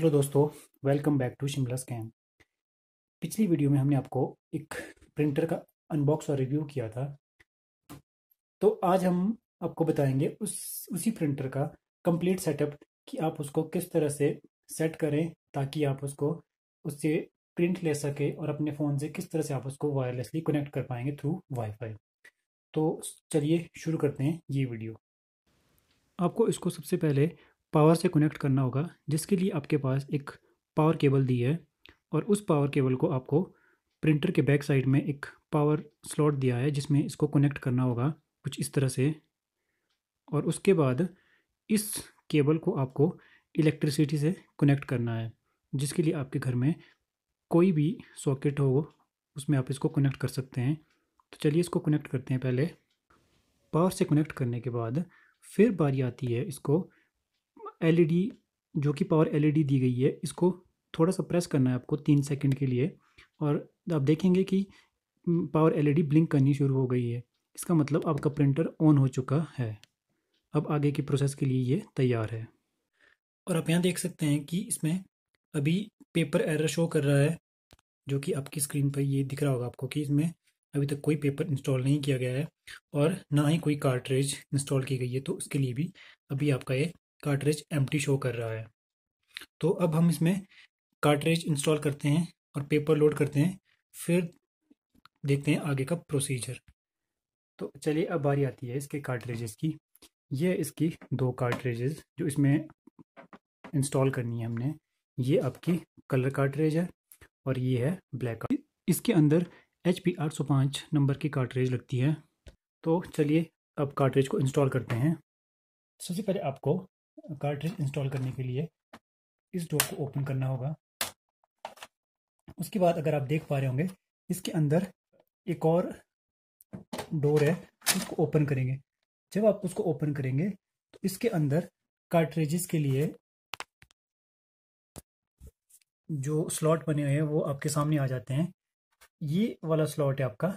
hello दोस्तों welcome back to Shimla scam पिछली video में हमने आपको एक प्रिंटर का अनबॉक्स और रिव्यू किया था तो आज हम आपको बताएंगे उस उसी प्रिंटर का कंप्लीट सेटअप कि आप उसको किस तरह से सेट करें ताकि आप उसको उससे प्रिंट ले सके और अपने फ़ोन से किस तरह से आप उसको वायरलेसली कनेक्ट कर पाएंगे थ्रू वाईफाई तो चलिए शुरू करते हैं ये वीडियो आपको इसको सबसे पहले पावर से कनेक्ट करना होगा जिसके लिए आपके पास एक पावर केबल दी है और उस पावर केबल को आपको प्रिंटर के बैक साइड में एक पावर स्लॉट दिया है जिसमें इसको कनेक्ट करना होगा कुछ इस तरह से और उसके बाद इस केबल को आपको इलेक्ट्रिसिटी से कनेक्ट करना है जिसके लिए आपके घर में कोई भी सॉकेट हो उसमें आप इसको कनेक्ट कर सकते हैं तो चलिए इसको कनेक्ट करते हैं पहले पावर से कनेक्ट करने के बाद फिर बारी आती है इसको एलईडी जो कि पावर एलईडी दी गई है इसको थोड़ा सा प्रेस करना है आपको तीन सेकंड के लिए और आप देखेंगे कि पावर एलईडी ब्लिंक करनी शुरू हो गई है इसका मतलब आपका प्रिंटर ऑन हो चुका है अब आगे की प्रोसेस के लिए ये तैयार है और आप यहाँ देख सकते हैं कि इसमें अभी पेपर एरर शो कर रहा है जो कि आपकी स्क्रीन पर ये दिख रहा होगा आपको कि इसमें अभी तक कोई पेपर इंस्टॉल नहीं किया गया है और ना ही कोई कार्टरेज इंस्टॉल की गई है तो उसके लिए भी अभी आपका ये कार्टरेज एम्प्टी शो कर रहा है तो अब हम इसमें कार्टरेज इंस्टॉल करते हैं और पेपर लोड करते हैं फिर देखते हैं आगे का प्रोसीजर तो चलिए अब बारी आती है इसके कार्टरेजेस की ये इसकी दो कार्टरेजेस जो इसमें इंस्टॉल करनी है हमने ये आपकी कलर कार्टरेज है और ये है ब्लैक इसके अंदर एच पी आठ सौ पाँच नंबर की कार्टरेज लगती है तो चलिए अब कार्टरेज को इंस्टॉल करते हैं सबसे पहले आपको कार्ट्रिज इंस्टॉल करने के लिए इस डोर को ओपन करना होगा उसके बाद अगर आप देख पा रहे होंगे इसके अंदर एक और डोर है उसको ओपन करेंगे जब आप उसको ओपन करेंगे तो इसके अंदर कार्ट्रेजेस के लिए जो स्लॉट बने हुए हैं वो आपके सामने आ जाते हैं ये वाला स्लॉट है आपका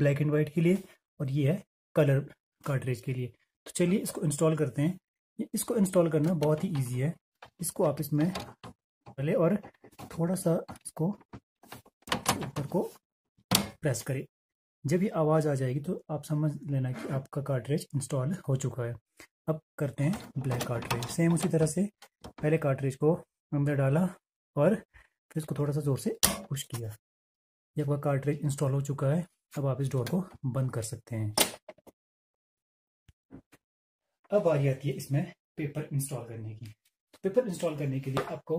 ब्लैक एंड वाइट के लिए और ये है कलर कार्ट्रेज के लिए तो चलिए इसको इंस्टॉल करते हैं इसको इंस्टॉल करना बहुत ही इजी है इसको आप इसमें डाले और थोड़ा सा इसको ऊपर को प्रेस करें जब ये आवाज़ आ जाएगी तो आप समझ लेना कि आपका कार्टरेज इंस्टॉल हो चुका है अब करते हैं ब्लैक कार्टरेज सेम उसी तरह से पहले कार्टरेज को अंदर डाला और फिर इसको थोड़ा सा ज़ोर से पुश किया ये आपका कार्टरेज इंस्टॉल हो चुका है अब आप इस डोर को बंद कर सकते हैं अब आ जाती आती है इसमें पेपर इंस्टॉल करने की पेपर इंस्टॉल करने के लिए आपको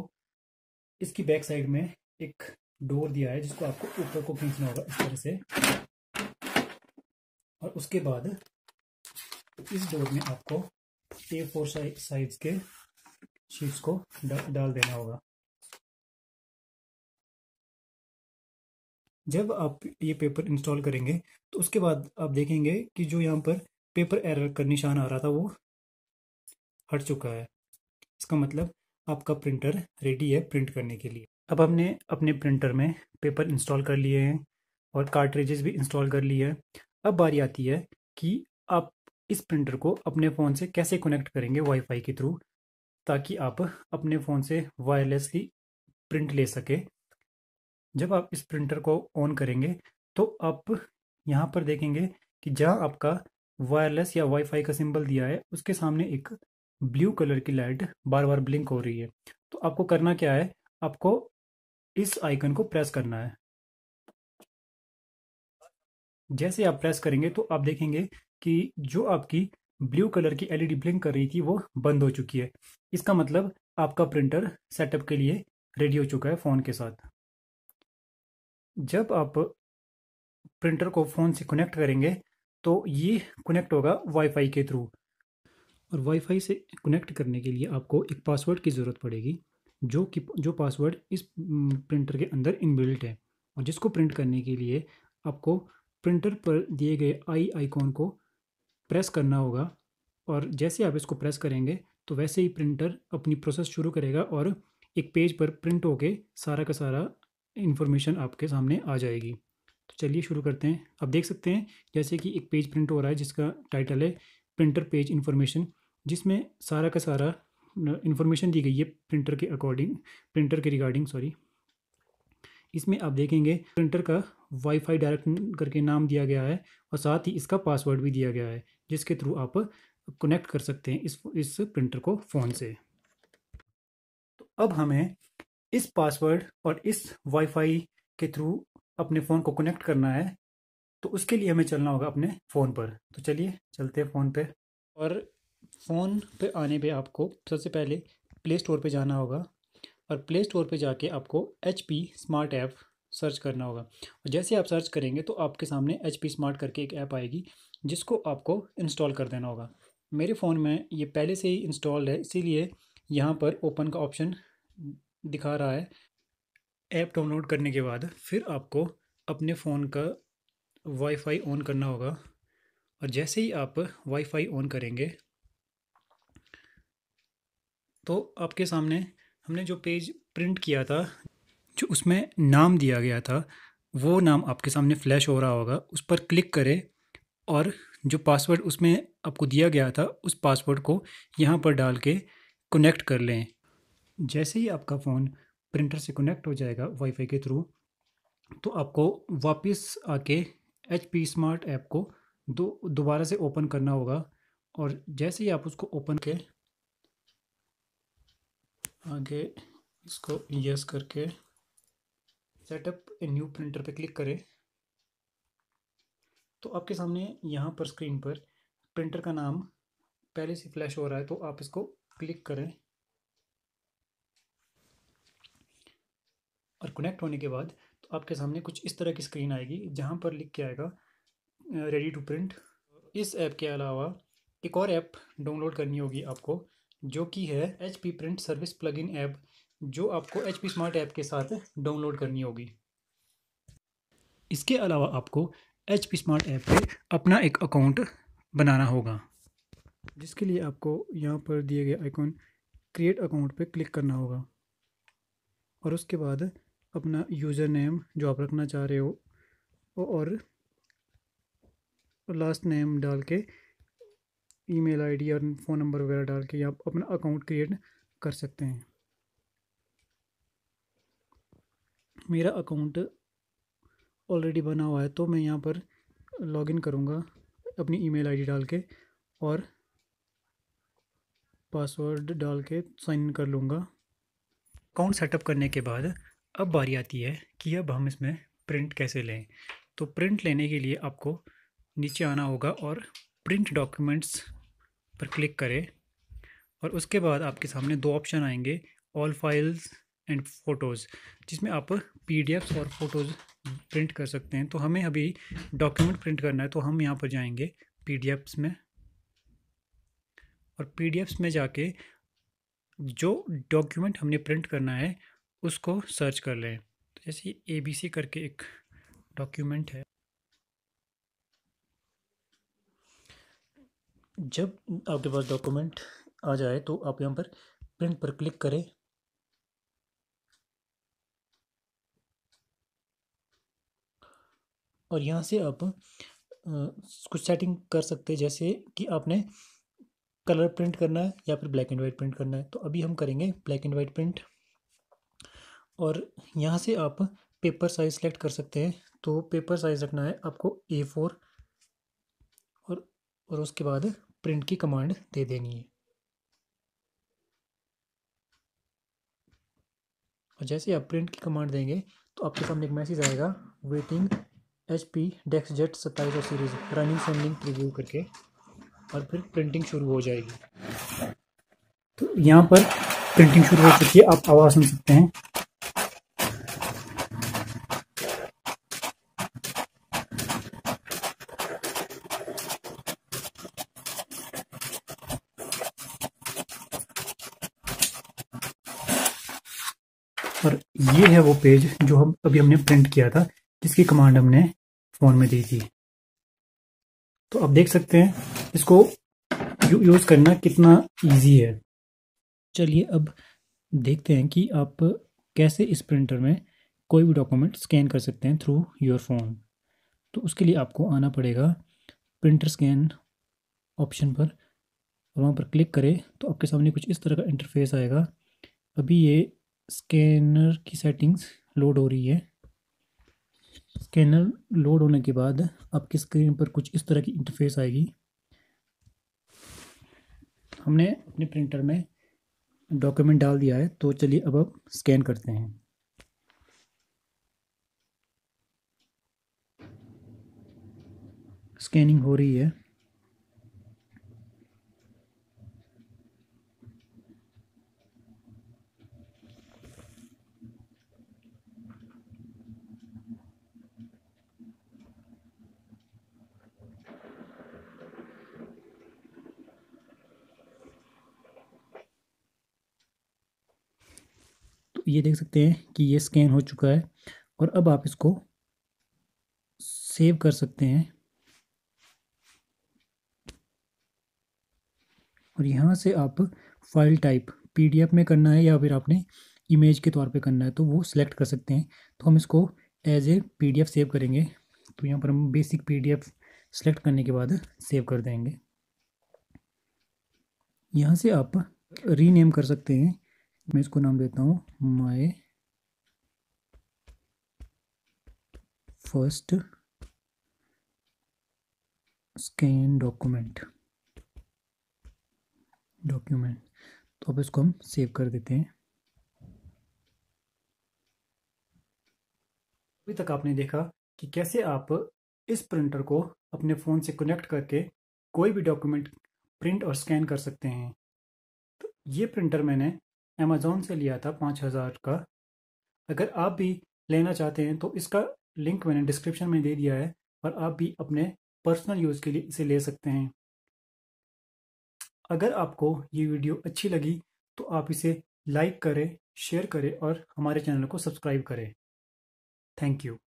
इसकी बैक साइड में एक डोर दिया है जिसको आपको ऊपर को खींचना होगा इस तरह से और उसके बाद इस डोर में आपको ए फोर साइज के शीट्स को डाल देना होगा जब आप ये पेपर इंस्टॉल करेंगे तो उसके बाद आप देखेंगे कि जो यहाँ पर पेपर एरर का निशान आ रहा था वो हट चुका है इसका मतलब आपका प्रिंटर रेडी है प्रिंट करने के लिए अब हमने अपने प्रिंटर में पेपर इंस्टॉल कर लिए हैं और कार्ट्रेजेस भी इंस्टॉल कर लिए हैं अब बारी आती है कि आप इस प्रिंटर को अपने फ़ोन से कैसे कनेक्ट करेंगे वाईफाई के थ्रू ताकि आप अपने फ़ोन से वायरलेसली प्रिंट ले सके जब आप इस प्रिंटर को ऑन करेंगे तो आप यहाँ पर देखेंगे कि जहाँ आपका वायरलेस या वाईफाई का सिंबल दिया है उसके सामने एक ब्लू कलर की लाइट बार बार ब्लिंक हो रही है तो आपको करना क्या है आपको इस आइकन को प्रेस करना है जैसे आप प्रेस करेंगे तो आप देखेंगे कि जो आपकी ब्लू कलर की एलईडी ब्लिंक कर रही थी वो बंद हो चुकी है इसका मतलब आपका प्रिंटर सेटअप के लिए रेडी हो चुका है फ़ोन के साथ जब आप प्रिंटर को फ़ोन से कनेक्ट करेंगे तो ये कनेक्ट होगा वाईफाई के थ्रू और वाईफाई से कनेक्ट करने के लिए आपको एक पासवर्ड की ज़रूरत पड़ेगी जो कि जो पासवर्ड इस प्रिंटर के अंदर इनबिल्ट है और जिसको प्रिंट करने के लिए आपको प्रिंटर पर दिए गए आई आइकॉन को प्रेस करना होगा और जैसे आप इसको प्रेस करेंगे तो वैसे ही प्रिंटर अपनी प्रोसेस शुरू करेगा और एक पेज पर प्रिंट होके सारा का सारा इन्फॉर्मेशन आपके सामने आ जाएगी तो चलिए शुरू करते हैं अब देख सकते हैं जैसे कि एक पेज प्रिंट हो रहा है जिसका टाइटल है प्रिंटर पेज इन्फॉर्मेशन जिसमें सारा का सारा इन्फॉर्मेशन दी गई है प्रिंटर के अकॉर्डिंग प्रिंटर के रिगार्डिंग सॉरी इसमें आप देखेंगे प्रिंटर का वाईफाई डायरेक्ट करके नाम दिया गया है और साथ ही इसका पासवर्ड भी दिया गया है जिसके थ्रू आप कनेक्ट कर सकते हैं इस इस प्रिंटर को फ़ोन से तो अब हमें इस पासवर्ड और इस वाईफाई के थ्रू अपने फ़ोन को कनेक्ट करना है तो उसके लिए हमें चलना होगा अपने फ़ोन पर तो चलिए चलते हैं फ़ोन पे और फ़ोन पे आने पे आपको सबसे पहले प्ले स्टोर पे जाना होगा और प्ले स्टोर पे जाके आपको H P smart app search करना होगा और जैसे आप सर्च करेंगे तो आपके सामने एच पी स्मार्ट करके एक ऐप आएगी जिसको आपको इंस्टॉल कर देना होगा मेरे फ़ोन में ये पहले से ही इंस्टॉल है इसीलिए यहाँ पर ओपन का ऑप्शन दिखा रहा है ऐप डाउनलोड करने के बाद फिर आपको अपने फ़ोन का वाईफाई ऑन करना होगा और जैसे ही आप वाईफाई ऑन करेंगे तो आपके सामने हमने जो पेज प्रिंट किया था जो उसमें नाम दिया गया था वो नाम आपके सामने फ्लैश हो रहा होगा उस पर क्लिक करें और जो पासवर्ड उसमें आपको दिया गया था उस पासवर्ड को यहाँ पर डाल के कनेक्ट कर लें जैसे ही आपका फ़ोन प्रिंटर से कनेक्ट हो जाएगा वाईफाई के थ्रू तो आपको वापस आके एच पी स्मार्ट ऐप को दो दोबारा से ओपन करना होगा और जैसे ही आप उसको ओपन के आगे इसको यस करके सेटअप ए न्यू प्रिंटर पे क्लिक करें तो आपके सामने यहाँ पर स्क्रीन पर प्रिंटर का नाम पहले से फ्लैश हो रहा है तो आप इसको क्लिक करें और कनेक्ट होने के बाद तो आपके सामने कुछ इस तरह की स्क्रीन आएगी जहाँ पर लिख के आएगा रेडी टू प्रिंट इस ऐप के अलावा एक और ऐप डाउनलोड करनी होगी आपको जो कि है H P print service plug in app जो आपको एच पी स्मार्ट ऐप के साथ डाउनलोड करनी होगी इसके अलावा आपको एच पी स्मार्ट ऐप पे अपना एक अकाउंट बनाना होगा जिसके लिए आपको यहाँ पर दिए गए आइकॉन क्रिएट अकाउंट पे क्लिक करना होगा और उसके बाद अपना यूज़र नेम जो आप रखना चाह रहे हो और लास्ट नेम डाल के ईमेल आईडी और फ़ोन नंबर वगैरह डाल के आप अपना अकाउंट क्रिएट कर सकते हैं मेरा अकाउंट ऑलरेडी बना हुआ है तो मैं यहाँ पर लॉगिन करूँगा अपनी ईमेल आईडी डाल के और पासवर्ड डाल के साइन कर लूँगा अकाउंट सेटअप करने के बाद अब बारी आती है कि अब हम इसमें प्रिंट कैसे लें तो प्रिंट लेने के लिए आपको नीचे आना होगा और प्रिंट डॉक्यूमेंट्स पर क्लिक करें और उसके बाद आपके सामने दो ऑप्शन आएंगे ऑल फाइल्स एंड फ़ोटोज़ जिसमें आप पी और फ़ोटोज़ प्रिंट कर सकते हैं तो हमें अभी डॉक्यूमेंट प्रिंट करना है तो हम यहाँ पर जाएंगे पी में और पी में जाके जो डॉक्यूमेंट हमने प्रिंट करना है उसको सर्च कर लें तो जैसे ए बी सी करके एक डॉक्यूमेंट है जब आपके पास डॉक्यूमेंट आ जाए तो आप यहाँ पर प्रिंट पर क्लिक करें और यहाँ से आप कुछ सेटिंग कर सकते हैं जैसे कि आपने कलर प्रिंट करना है या फिर ब्लैक एंड वाइट प्रिंट करना है तो अभी हम करेंगे ब्लैक एंड वाइट प्रिंट और यहाँ से आप पेपर साइज़ सेलेक्ट कर सकते हैं तो पेपर साइज़ रखना है आपको ए फोर और और उसके बाद प्रिंट की कमांड दे देनी है और जैसे आप प्रिंट की कमांड देंगे तो आपके सामने एक मैसेज आएगा वेटिंग एच पी डेक्स जेट सत्ताईस और सीरीज रनिंग सेंडिंग प्रिव्यू करके और फिर प्रिंटिंग शुरू हो जाएगी तो यहाँ पर प्रिंटिंग शुरू हो चुकी है आप आवाज़ सुन सकते हैं पेज जो हम अभी हमने प्रिंट किया था जिसकी कमांड हमने फोन में दी थी तो आप देख सकते हैं इसको यूज करना कितना इजी है चलिए अब देखते हैं कि आप कैसे इस प्रिंटर में कोई भी डॉक्यूमेंट स्कैन कर सकते हैं थ्रू योर फोन तो उसके लिए आपको आना पड़ेगा प्रिंटर स्कैन ऑप्शन पर वहाँ पर क्लिक करें तो आपके सामने कुछ इस तरह का इंटरफेस आएगा अभी ये स्कैनर की सेटिंग्स लोड हो रही है स्कैनर लोड होने के बाद आपकी स्क्रीन पर कुछ इस तरह की इंटरफेस आएगी हमने अपने प्रिंटर में डॉक्यूमेंट डाल दिया है तो चलिए अब आप स्कैन करते हैं स्कैनिंग हो रही है ये देख सकते हैं कि ये स्कैन हो चुका है और अब आप इसको सेव कर सकते हैं और यहाँ से आप फाइल टाइप पीडीएफ में करना है या फिर आपने इमेज के तौर पे करना है तो वो सिलेक्ट कर सकते हैं तो हम इसको एज ए पीडीएफ सेव करेंगे तो यहाँ पर हम बेसिक पीडीएफ सेलेक्ट करने के बाद सेव कर देंगे यहाँ से आप रीनेम कर सकते हैं मैं इसको नाम देता हूँ my first scan document document तो अब इसको हम सेव कर देते हैं अभी तक आपने देखा कि कैसे आप इस प्रिंटर को अपने फ़ोन से कनेक्ट करके कोई भी डॉक्यूमेंट प्रिंट और स्कैन कर सकते हैं तो ये प्रिंटर मैंने अमेज़ोन से लिया था पाँच हज़ार का अगर आप भी लेना चाहते हैं तो इसका लिंक मैंने डिस्क्रिप्शन में दे दिया है और आप भी अपने पर्सनल यूज़ के लिए इसे ले सकते हैं अगर आपको ये वीडियो अच्छी लगी तो आप इसे लाइक करें शेयर करें और हमारे चैनल को सब्सक्राइब करें थैंक यू